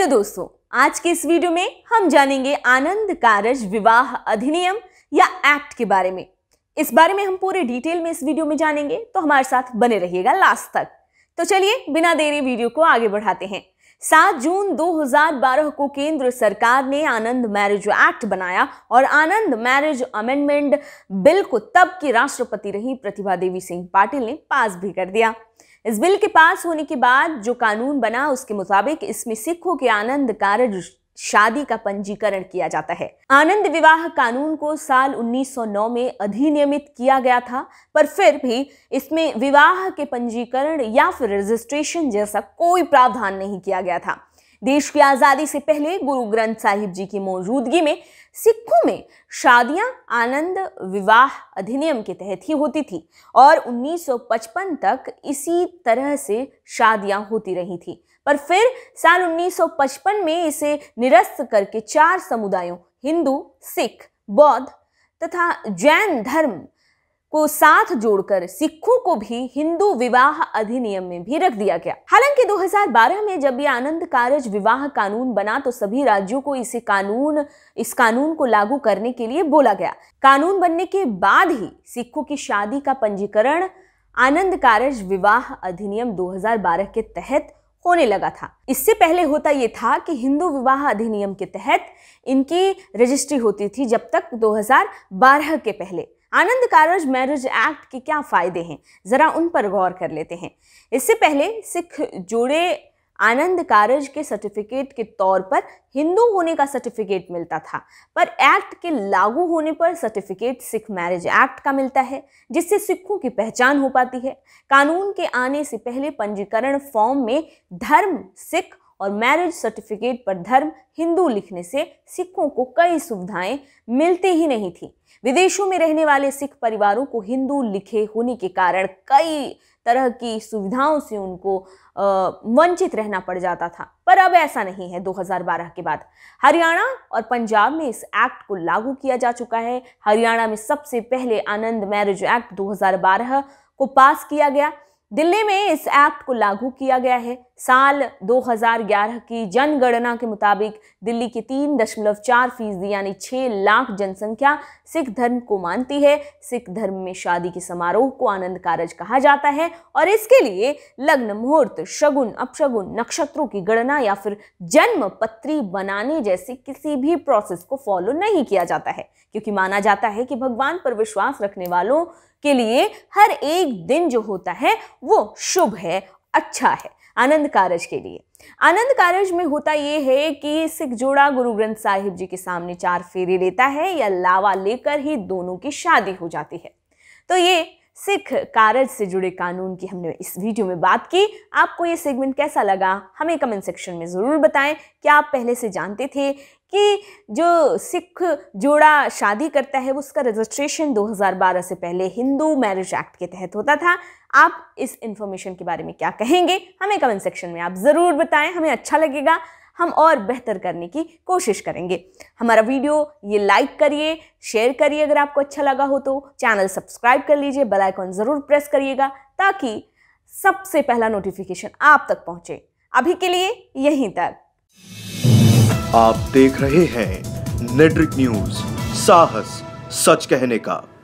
hello दोस्तों आज के इस वीडियो में हम जानेंगे आनंद कारज विवाह अधिनियम या एक्ट के बारे में इस बारे में हम पूरे डिटेल में इस वीडियो में जानेंगे तो हमारे साथ बने रहिएगा लास्ट तक तो चलिए बिना देरी वीडियो को आगे बढ़ाते हैं सात जून 2012 को केंद्र सरकार ने आनंद मैरिज एक्ट बनाया और आनंद मैरिज अमेंडमेंट बिल को तब की राष्ट्रपति रही प्रतिभा देवी सिंह पाटिल ने पास भी कर दिया इस बिल के पास होने के बाद जो कानून बना उसके मुताबिक इसमें सिखों के आनंद कारज शादी का पंजीकरण किया जाता है आनंद विवाह कानून को साल 1909 में अधिनियमित किया गया था पर फिर भी इसमें विवाह के पंजीकरण या फिर रजिस्ट्रेशन जैसा कोई प्रावधान नहीं किया गया था देश की आज़ादी से पहले गुरु ग्रंथ साहिब जी की मौजूदगी में सिखों में शादियां आनंद विवाह अधिनियम के तहत ही होती थी और 1955 तक इसी तरह से शादियां होती रही थी पर फिर साल 1955 में इसे निरस्त करके चार समुदायों हिंदू सिख बौद्ध तथा जैन धर्म को साथ जोड़कर सिखों को भी हिंदू विवाह अधिनियम में भी रख दिया गया हालांकि 2012 में जब ये आनंद कारज विवाह कानून बना तो सभी राज्यों को इसे कानून इस कानून को लागू करने के लिए बोला गया कानून बनने के बाद ही सिखों की शादी का पंजीकरण आनंद कारज विवाह अधिनियम 2012 के तहत होने लगा था इससे पहले होता यह था कि हिंदू विवाह अधिनियम के तहत इनकी रजिस्ट्री होती थी जब तक 2012 के पहले आनंद कारज मैरिज एक्ट के क्या फ़ायदे हैं ज़रा उन पर गौर कर लेते हैं इससे पहले सिख जोड़े आनंद कारज के सर्टिफिकेट के तौर पर हिंदू होने का सर्टिफिकेट मिलता था पर एक्ट के लागू होने पर सर्टिफिकेट सिख मैरिज एक्ट का मिलता है जिससे सिखों की पहचान हो पाती है कानून के आने से पहले पंजीकरण फॉर्म में धर्म सिख और मैरिज सर्टिफिकेट पर धर्म हिंदू लिखने से सिखों को कई सुविधाएं मिलती ही नहीं थी विदेशों में रहने वाले सिख परिवारों को हिंदू लिखे होने के कारण कई तरह की सुविधाओं से उनको वंचित रहना पड़ जाता था पर अब ऐसा नहीं है 2012 के बाद हरियाणा और पंजाब में इस एक्ट को लागू किया जा चुका है हरियाणा में सबसे पहले आनंद मैरिज एक्ट 2012 को पास किया गया दिल्ली में इस एक्ट को लागू किया गया है साल 2011 की जनगणना के मुताबिक दिल्ली की तीन दशमलव चार फीसदी यानी छः लाख जनसंख्या सिख धर्म को मानती है सिख धर्म में शादी के समारोह को आनंद कारज कहा जाता है और इसके लिए लग्न मुहूर्त शगुन अपशगुन नक्षत्रों की गणना या फिर जन्म पत्री बनाने जैसे किसी भी प्रोसेस को फॉलो नहीं किया जाता है क्योंकि माना जाता है कि भगवान पर विश्वास रखने वालों के लिए हर एक दिन जो होता है वो शुभ है अच्छा है आनंद कारज के लिए आनंद कारज में होता ये है कि सिख जोड़ा गुरु ग्रंथ साहिब जी के सामने चार फेरे लेता है या लावा लेकर ही दोनों की शादी हो जाती है तो ये सिख कारज से जुड़े कानून की हमने इस वीडियो में बात की आपको ये सेगमेंट कैसा लगा हमें कमेंट सेक्शन में ज़रूर बताएं क्या आप पहले से जानते थे कि जो सिख जोड़ा शादी करता है उसका रजिस्ट्रेशन 2012 से पहले हिंदू मैरिज एक्ट के तहत होता था आप इस इन्फॉर्मेशन के बारे में क्या कहेंगे हमें कमेंट सेक्शन में आप ज़रूर बताएं हमें अच्छा लगेगा हम और बेहतर करने की कोशिश करेंगे हमारा वीडियो ये लाइक करिए शेयर करिए अगर आपको अच्छा लगा हो तो चैनल सब्सक्राइब कर लीजिए बेल आइकॉन ज़रूर प्रेस करिएगा ताकि सबसे पहला नोटिफिकेशन आप तक पहुंचे अभी के लिए यहीं तक आप देख रहे हैं नेटरिक न्यूज साहस सच कहने का